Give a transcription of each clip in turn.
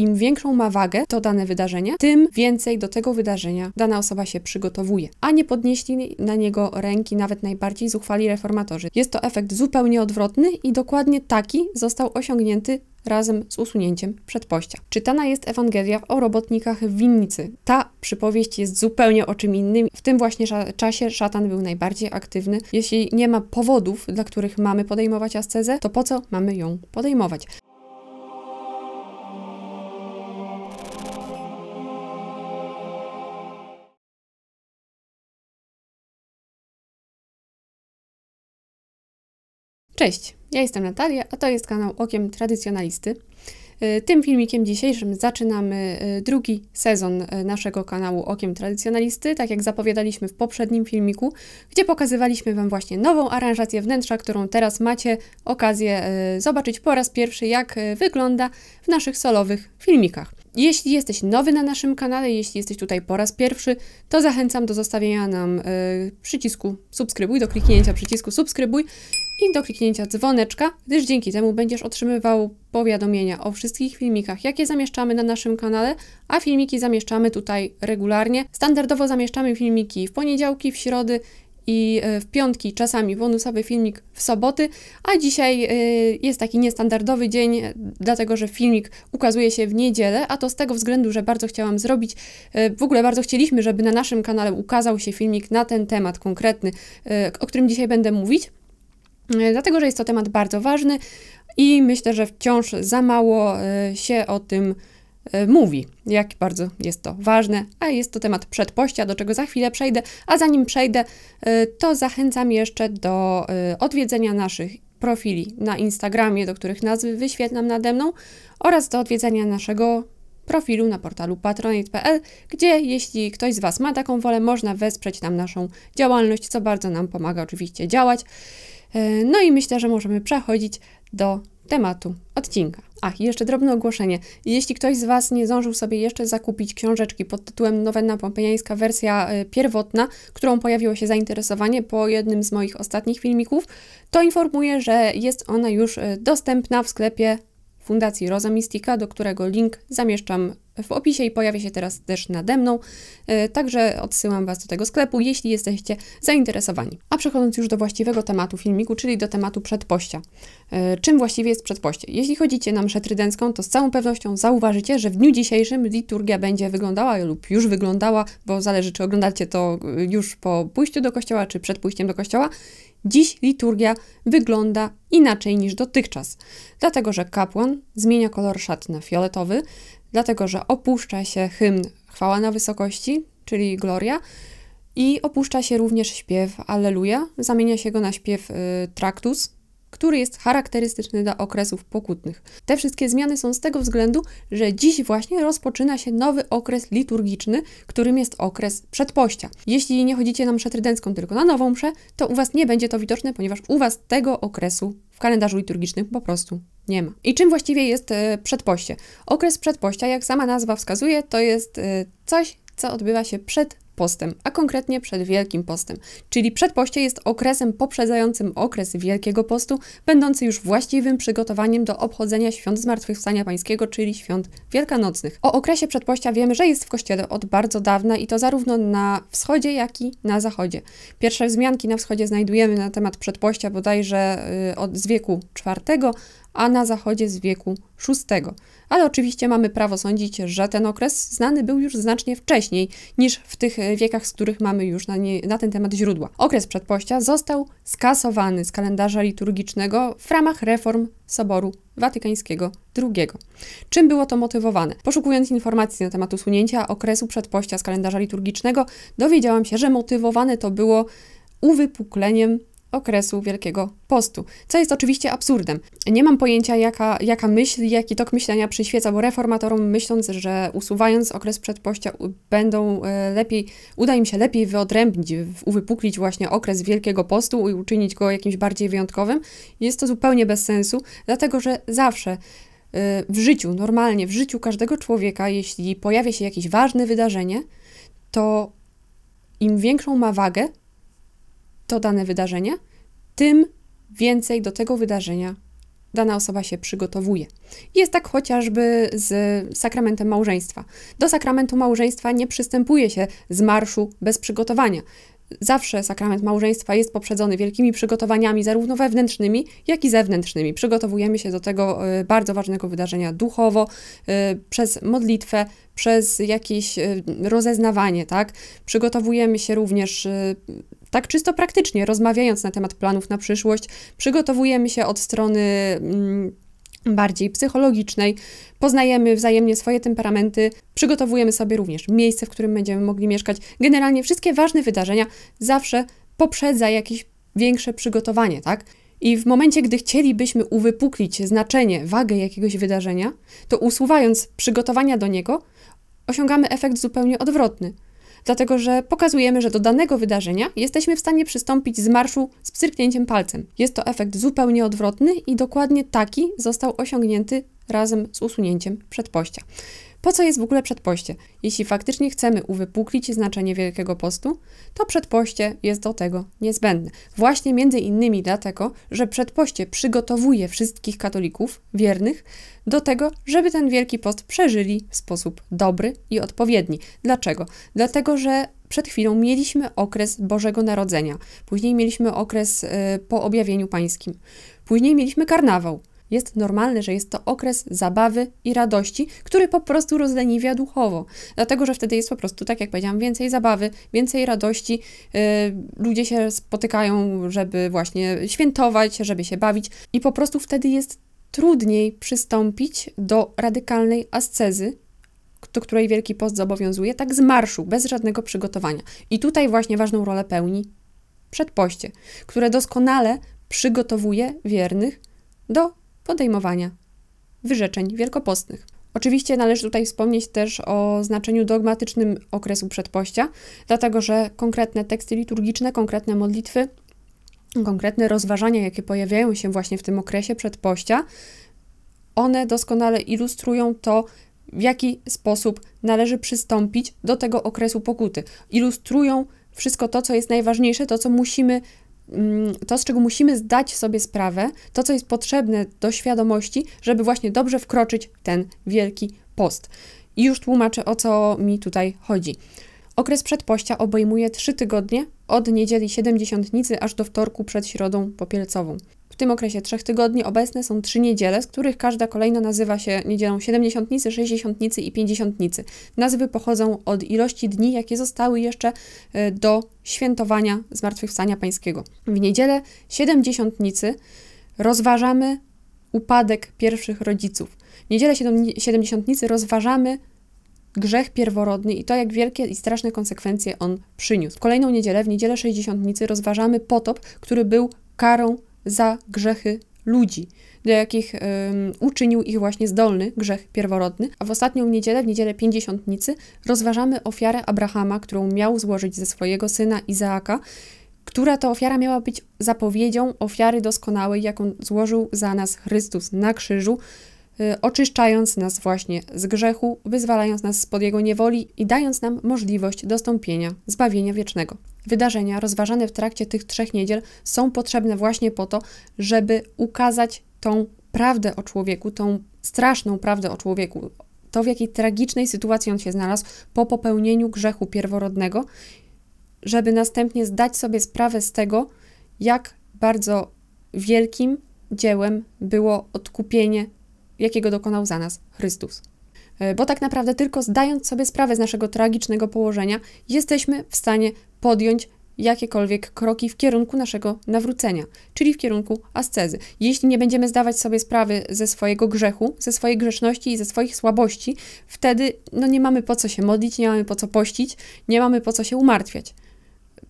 Im większą ma wagę to dane wydarzenie, tym więcej do tego wydarzenia dana osoba się przygotowuje, a nie podnieśli na niego ręki nawet najbardziej zuchwali reformatorzy. Jest to efekt zupełnie odwrotny i dokładnie taki został osiągnięty razem z usunięciem przedpościa. Czytana jest Ewangelia o robotnikach w winnicy. Ta przypowieść jest zupełnie o czym innym. W tym właśnie czasie szatan był najbardziej aktywny. Jeśli nie ma powodów, dla których mamy podejmować ascezę, to po co mamy ją podejmować? Cześć, ja jestem Natalia, a to jest kanał Okiem Tradycjonalisty. E, tym filmikiem dzisiejszym zaczynamy e, drugi sezon e, naszego kanału Okiem Tradycjonalisty, tak jak zapowiadaliśmy w poprzednim filmiku, gdzie pokazywaliśmy Wam właśnie nową aranżację wnętrza, którą teraz macie okazję zobaczyć po raz pierwszy, jak wygląda w naszych solowych filmikach. Jeśli jesteś nowy na naszym kanale, jeśli jesteś tutaj po raz pierwszy, to zachęcam do zostawienia nam y, przycisku subskrybuj, do kliknięcia przycisku subskrybuj i do kliknięcia dzwoneczka, gdyż dzięki temu będziesz otrzymywał powiadomienia o wszystkich filmikach, jakie zamieszczamy na naszym kanale, a filmiki zamieszczamy tutaj regularnie. Standardowo zamieszczamy filmiki w poniedziałki, w środy i e, w piątki, czasami bonusowy filmik w soboty, a dzisiaj e, jest taki niestandardowy dzień, e, dlatego że filmik ukazuje się w niedzielę, a to z tego względu, że bardzo chciałam zrobić, w ogóle bardzo chcieliśmy, żeby na naszym kanale ukazał się filmik na ten temat konkretny, o którym dzisiaj będę mówić. E, dlatego że jest to temat bardzo ważny i myślę, że wciąż za mało e, się o tym e, mówi, jak bardzo jest to ważne, a jest to temat przedpościa, do czego za chwilę przejdę, a zanim przejdę, to zachęcam jeszcze do odwiedzenia naszych profili na Instagramie, do których nazwy wyświetlam nade mną, oraz do odwiedzenia naszego profilu na portalu patronite.pl, gdzie jeśli ktoś z Was ma taką wolę, można wesprzeć nam naszą działalność, co bardzo nam pomaga oczywiście działać. E, no i myślę, że możemy przechodzić do tematu odcinka. Ach, i jeszcze drobne ogłoszenie. Jeśli ktoś z Was nie zdążył sobie jeszcze zakupić książeczki pod tytułem Nowena Pompejańska wersja e, pierwotna, którą pojawiło się zainteresowanie po jednym z moich ostatnich filmików, to informuję, że jest ona już e, dostępna w sklepie Fundacji Rosa Mystica, do którego link zamieszczam w opisie i pojawia się teraz też nade mną. E, także odsyłam Was do tego sklepu, jeśli jesteście zainteresowani. A przechodząc już do właściwego tematu filmiku, czyli do tematu przedpościa. E, czym właściwie jest przedpoście? Jeśli chodzicie na mszę trydencką, to z całą pewnością zauważycie, że w dniu dzisiejszym liturgia będzie wyglądała lub już wyglądała, bo zależy czy oglądacie to e, już po pójściu do kościoła, czy przed pójściem do kościoła, Dziś liturgia wygląda inaczej niż dotychczas, dlatego że kapłan zmienia kolor szat na fioletowy, dlatego że opuszcza się hymn Chwała na wysokości, czyli Gloria, i opuszcza się również śpiew Alleluja, zamienia się go na śpiew y, Traktus, który jest charakterystyczny dla okresów pokutnych. Te wszystkie zmiany są z tego względu, że dziś właśnie rozpoczyna się nowy okres liturgiczny, którym jest okres przedpościa. Jeśli nie chodzicie na mszę trydencką, tylko na nową mszę, to u Was nie będzie to widoczne, ponieważ u Was tego okresu w kalendarzu liturgicznym po prostu nie ma. I czym właściwie jest e, przedpoście? Okres przedpościa, jak sama nazwa wskazuje, to jest e, coś, co odbywa się przed postem, a konkretnie przed Wielkim Postem, czyli przedpoście jest okresem poprzedzającym okres Wielkiego Postu, będący już właściwym przygotowaniem do obchodzenia świąt Zmartwychwstania Pańskiego, czyli świąt wielkanocnych. O okresie przedpościa wiemy, że jest w Kościele od bardzo dawna i to zarówno na wschodzie, jak i na zachodzie. Pierwsze wzmianki na wschodzie znajdujemy na temat przedpościa bodajże y, od, z wieku IV, a na zachodzie z wieku VI. Ale oczywiście mamy prawo sądzić, że ten okres znany był już znacznie wcześniej niż w tych e, wiekach, z których mamy już na, nie, na ten temat źródła. Okres przedpościa został skasowany z kalendarza liturgicznego w ramach reform Soboru Watykańskiego II. Czym było to motywowane? Poszukując informacji na temat usunięcia okresu przedpościa z kalendarza liturgicznego, dowiedziałam się, że motywowane to było uwypukleniem okresu Wielkiego Postu, co jest oczywiście absurdem. Nie mam pojęcia, jaka, jaka myśl, jaki tok myślenia przyświeca, bo reformatorom myśląc, że usuwając okres przedpościa będą e, lepiej, uda im się lepiej wyodrębnić, uwypuklić właśnie okres Wielkiego Postu i uczynić go jakimś bardziej wyjątkowym, jest to zupełnie bez sensu, dlatego że zawsze e, w życiu, normalnie w życiu każdego człowieka, jeśli pojawia się jakieś ważne wydarzenie, to im większą ma wagę, to dane wydarzenie, tym więcej do tego wydarzenia dana osoba się przygotowuje. Jest tak chociażby z sakramentem małżeństwa. Do sakramentu małżeństwa nie przystępuje się z marszu bez przygotowania. Zawsze sakrament małżeństwa jest poprzedzony wielkimi przygotowaniami, zarówno wewnętrznymi, jak i zewnętrznymi. Przygotowujemy się do tego e, bardzo ważnego wydarzenia duchowo, e, przez modlitwę, przez jakieś e, rozeznawanie, tak? Przygotowujemy się również tak czysto praktycznie, rozmawiając na temat planów na przyszłość, przygotowujemy się od strony mm, bardziej psychologicznej, poznajemy wzajemnie swoje temperamenty, przygotowujemy sobie również miejsce, w którym będziemy mogli mieszkać. Generalnie wszystkie ważne wydarzenia zawsze poprzedza jakieś większe przygotowanie, tak? I w momencie, gdy chcielibyśmy uwypuklić znaczenie, wagę jakiegoś wydarzenia, to usuwając przygotowania do niego, osiągamy efekt zupełnie odwrotny dlatego że pokazujemy, że do danego wydarzenia jesteśmy w stanie przystąpić z marszu z pstryknięciem palcem. Jest to efekt zupełnie odwrotny i dokładnie taki został osiągnięty razem z usunięciem przedpościa. Po co jest w ogóle przedpoście? Jeśli faktycznie chcemy uwypuklić znaczenie Wielkiego Postu, to przedpoście jest do tego niezbędne. Właśnie między innymi dlatego, że przedpoście przygotowuje wszystkich katolików wiernych do tego, żeby ten Wielki Post przeżyli w sposób dobry i odpowiedni. Dlaczego? Dlatego, że przed chwilą mieliśmy okres Bożego Narodzenia, później mieliśmy okres y, po objawieniu pańskim, później mieliśmy karnawał. Jest normalne, że jest to okres zabawy i radości, który po prostu rozleniwia duchowo. Dlatego, że wtedy jest po prostu, tak jak powiedziałam, więcej zabawy, więcej radości. Yy, ludzie się spotykają, żeby właśnie świętować, żeby się bawić, i po prostu wtedy jest trudniej przystąpić do radykalnej ascezy, do której Wielki Post zobowiązuje, tak z marszu, bez żadnego przygotowania. I tutaj właśnie ważną rolę pełni przedpoście, które doskonale przygotowuje wiernych do podejmowania wyrzeczeń wielkopostnych. Oczywiście należy tutaj wspomnieć też o znaczeniu dogmatycznym okresu przedpościa, dlatego że konkretne teksty liturgiczne, konkretne modlitwy, konkretne rozważania, jakie pojawiają się właśnie w tym okresie przedpościa, one doskonale ilustrują to, w jaki sposób należy przystąpić do tego okresu pokuty. Ilustrują wszystko to, co jest najważniejsze, to, co musimy Mm, to, z czego musimy zdać sobie sprawę, to, co jest potrzebne do świadomości, żeby właśnie dobrze wkroczyć w ten wielki post. I już tłumaczę, o co mi tutaj chodzi. Okres przedpościa obejmuje 3 tygodnie od niedzieli 70 aż do wtorku przed środą popielcową tym okresie trzech tygodni obecne są trzy niedziele, z których każda kolejna nazywa się niedzielą 70-nicy, 60 i 50 Nazwy pochodzą od ilości dni, jakie zostały jeszcze e, do świętowania Zmartwychwstania Pańskiego. W niedzielę 70 rozważamy upadek pierwszych rodziców. W niedzielę 70 rozważamy grzech pierworodny i to, jak wielkie i straszne konsekwencje on przyniósł. W kolejną niedzielę, w niedzielę 60 rozważamy potop, który był karą za grzechy ludzi, do jakich um, uczynił ich właśnie zdolny grzech pierworodny. A w ostatnią niedzielę, w niedzielę pięćdziesiątnicy, rozważamy ofiarę Abrahama, którą miał złożyć ze swojego syna Izaaka, która to ofiara miała być zapowiedzią ofiary doskonałej, jaką złożył za nas Chrystus na krzyżu, y, oczyszczając nas właśnie z grzechu, wyzwalając nas spod jego niewoli i dając nam możliwość dostąpienia zbawienia wiecznego. Wydarzenia rozważane w trakcie tych trzech niedziel są potrzebne właśnie po to, żeby ukazać tą prawdę o człowieku, tą straszną prawdę o człowieku, to w jakiej tragicznej sytuacji on się znalazł po popełnieniu grzechu pierworodnego, żeby następnie zdać sobie sprawę z tego, jak bardzo wielkim dziełem było odkupienie, jakiego dokonał za nas Chrystus. E, bo tak naprawdę tylko zdając sobie sprawę z naszego tragicznego położenia, jesteśmy w stanie podjąć jakiekolwiek kroki w kierunku naszego nawrócenia, czyli w kierunku ascezy. Jeśli nie będziemy zdawać sobie sprawy ze swojego grzechu, ze swojej grzeszności i ze swoich słabości, wtedy no, nie mamy po co się modlić, nie mamy po co pościć, nie mamy po co się umartwiać.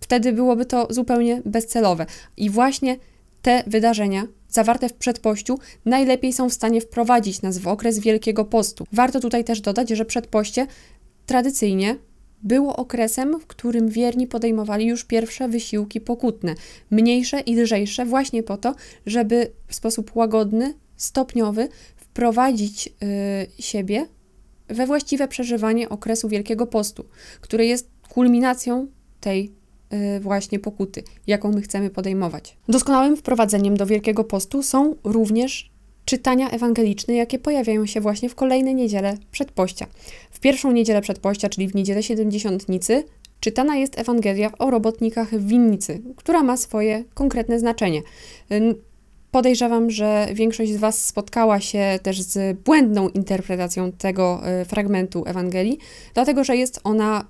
Wtedy byłoby to zupełnie bezcelowe. I właśnie te wydarzenia zawarte w przedpościu najlepiej są w stanie wprowadzić nas w okres Wielkiego Postu. Warto tutaj też dodać, że przedpoście tradycyjnie było okresem, w którym wierni podejmowali już pierwsze wysiłki pokutne, mniejsze i lżejsze, właśnie po to, żeby w sposób łagodny, stopniowy wprowadzić y, siebie we właściwe przeżywanie okresu Wielkiego Postu, który jest kulminacją tej y, właśnie pokuty, jaką my chcemy podejmować. Doskonałym wprowadzeniem do Wielkiego Postu są również czytania ewangeliczne, jakie pojawiają się właśnie w kolejnej niedzielę przedpościa. W pierwszą niedzielę przedpościa, czyli w niedzielę Siedemdziesiątnicy, czytana jest Ewangelia o robotnikach w winnicy, która ma swoje konkretne znaczenie. Podejrzewam, że większość z Was spotkała się też z błędną interpretacją tego e, fragmentu Ewangelii, dlatego że jest ona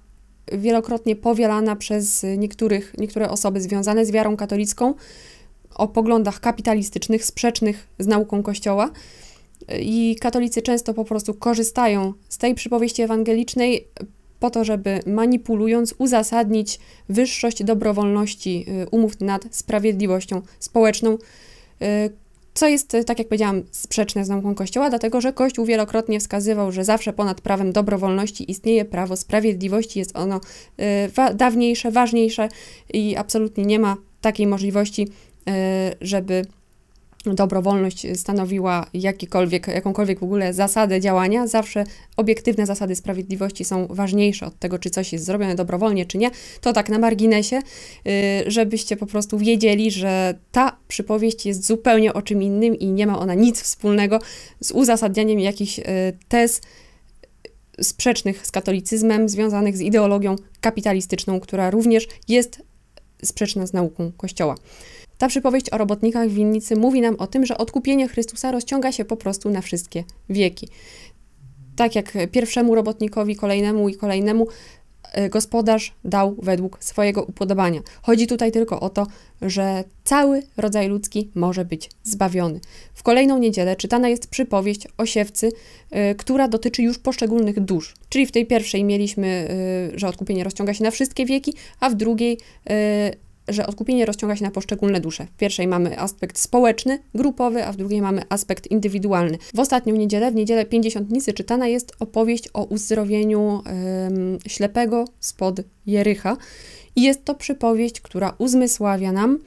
wielokrotnie powielana przez niektórych, niektóre osoby związane z wiarą katolicką, o poglądach kapitalistycznych, sprzecznych z nauką Kościoła. I katolicy często po prostu korzystają z tej przypowieści ewangelicznej po to, żeby manipulując uzasadnić wyższość dobrowolności y, umów nad sprawiedliwością społeczną, y, co jest, y, tak jak powiedziałam, sprzeczne z nauką Kościoła, dlatego że Kościół wielokrotnie wskazywał, że zawsze ponad prawem dobrowolności istnieje prawo sprawiedliwości, jest ono wa dawniejsze, ważniejsze i absolutnie nie ma takiej możliwości, Y, żeby dobrowolność stanowiła jakikolwiek, jakąkolwiek w ogóle zasadę działania, zawsze obiektywne zasady sprawiedliwości są ważniejsze od tego, czy coś jest zrobione dobrowolnie, czy nie. To tak na marginesie, y, żebyście po prostu wiedzieli, że ta przypowieść jest zupełnie o czym innym i nie ma ona nic wspólnego z uzasadnianiem jakichś y, tez sprzecznych z katolicyzmem, związanych z ideologią kapitalistyczną, która również jest sprzeczna z nauką Kościoła. Ta przypowieść o robotnikach winnicy mówi nam o tym, że odkupienie Chrystusa rozciąga się po prostu na wszystkie wieki. Tak jak pierwszemu robotnikowi, kolejnemu i kolejnemu, e, gospodarz dał według swojego upodobania. Chodzi tutaj tylko o to, że cały rodzaj ludzki może być zbawiony. W kolejną niedzielę czytana jest przypowieść o siewcy, e, która dotyczy już poszczególnych dusz. Czyli w tej pierwszej mieliśmy, e, że odkupienie rozciąga się na wszystkie wieki, a w drugiej że odkupienie rozciąga się na poszczególne dusze. W pierwszej mamy aspekt społeczny, grupowy, a w drugiej mamy aspekt indywidualny. W ostatnią niedzielę, w niedzielę Nicy, czytana jest opowieść o uzdrowieniu ym, ślepego spod Jericha. I jest to przypowieść, która uzmysławia nam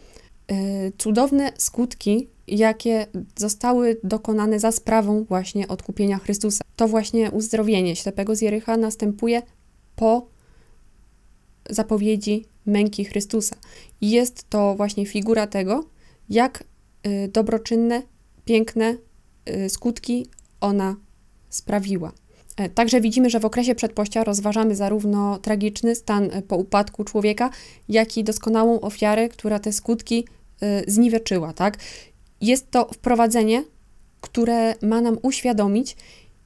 yy, cudowne skutki jakie zostały dokonane za sprawą właśnie odkupienia Chrystusa. To właśnie uzdrowienie ślepego z Jerycha następuje po zapowiedzi męki Chrystusa. Jest to właśnie figura tego, jak y, dobroczynne, piękne y, skutki ona sprawiła. E, także widzimy, że w okresie przedpościa rozważamy zarówno tragiczny stan e, po upadku człowieka, jak i doskonałą ofiarę, która te skutki y, zniweczyła. Tak? Jest to wprowadzenie, które ma nam uświadomić,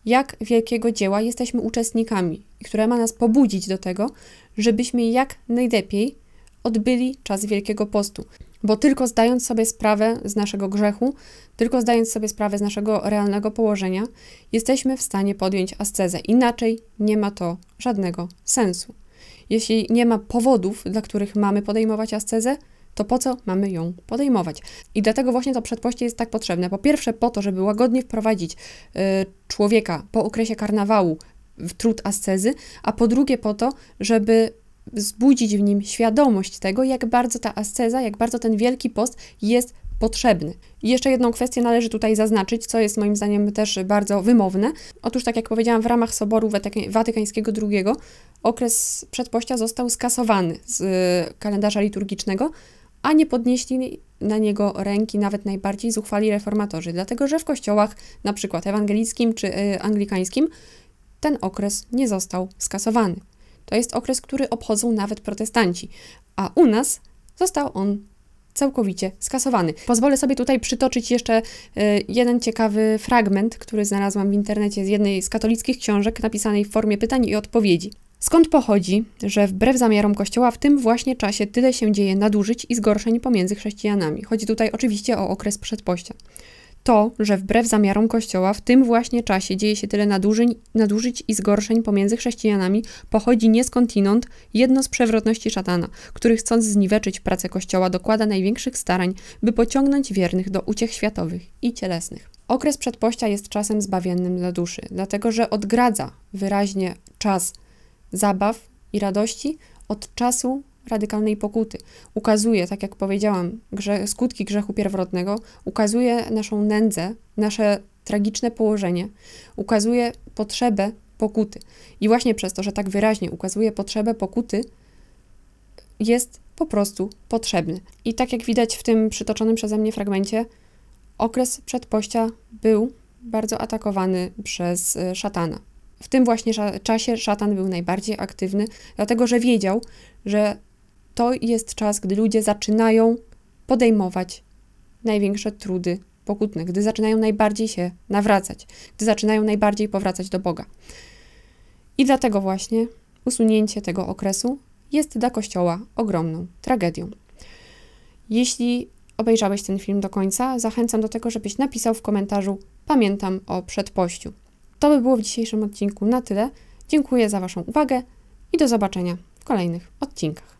jak wielkiego dzieła jesteśmy uczestnikami, które ma nas pobudzić do tego, żebyśmy jak najlepiej odbyli czas Wielkiego Postu. Bo tylko zdając sobie sprawę z naszego grzechu, tylko zdając sobie sprawę z naszego realnego położenia, jesteśmy w stanie podjąć ascezę. Inaczej nie ma to żadnego sensu. Jeśli nie ma powodów, dla których mamy podejmować ascezę, to po co mamy ją podejmować? I dlatego właśnie to przedpoście jest tak potrzebne. Po pierwsze, po to, żeby łagodnie wprowadzić y, człowieka po okresie karnawału w trud ascezy, a po drugie po to, żeby zbudzić w nim świadomość tego, jak bardzo ta asceza, jak bardzo ten wielki post jest potrzebny. I jeszcze jedną kwestię należy tutaj zaznaczyć, co jest moim zdaniem też bardzo wymowne. Otóż, tak jak powiedziałam, w ramach Soboru Watykańskiego II okres przedpościa został skasowany z y, kalendarza liturgicznego, a nie podnieśli na niego ręki nawet najbardziej zuchwali reformatorzy, dlatego że w kościołach, na przykład ewangelickim czy y, anglikańskim, ten okres nie został skasowany. To jest okres, który obchodzą nawet protestanci, a u nas został on całkowicie skasowany. Pozwolę sobie tutaj przytoczyć jeszcze e, jeden ciekawy fragment, który znalazłam w internecie z jednej z katolickich książek, napisanej w formie pytań i odpowiedzi. Skąd pochodzi, że wbrew zamiarom Kościoła w tym właśnie czasie tyle się dzieje nadużyć i zgorszeń pomiędzy chrześcijanami? Chodzi tutaj oczywiście o okres przedpościa to, że wbrew zamiarom Kościoła w tym właśnie czasie dzieje się tyle nadużyń, nadużyć i zgorszeń pomiędzy chrześcijanami, pochodzi nie skądinąd jedno z przewrotności szatana, który chcąc zniweczyć pracę Kościoła dokłada największych starań, by pociągnąć wiernych do uciech światowych i cielesnych. Okres przedpościa jest czasem zbawiennym dla duszy, dlatego że odgradza wyraźnie czas zabaw i radości od czasu radykalnej pokuty. Ukazuje, tak jak powiedziałam, grzech, skutki grzechu pierwotnego ukazuje naszą nędzę, nasze tragiczne położenie, ukazuje potrzebę pokuty. I właśnie przez to, że tak wyraźnie ukazuje potrzebę pokuty, jest po prostu potrzebny. I tak jak widać w tym przytoczonym przeze mnie fragmencie, okres przedpościa był bardzo atakowany przez e, szatana. W tym właśnie czasie szatan był najbardziej aktywny, dlatego że wiedział, że to jest czas, gdy ludzie zaczynają podejmować największe trudy pokutne, gdy zaczynają najbardziej się nawracać, gdy zaczynają najbardziej powracać do Boga. I dlatego właśnie usunięcie tego okresu jest dla Kościoła ogromną tragedią. Jeśli obejrzałeś ten film do końca, zachęcam do tego, żebyś napisał w komentarzu Pamiętam o przedpościu. To by było w dzisiejszym odcinku na tyle. Dziękuję za Waszą uwagę i do zobaczenia w kolejnych odcinkach.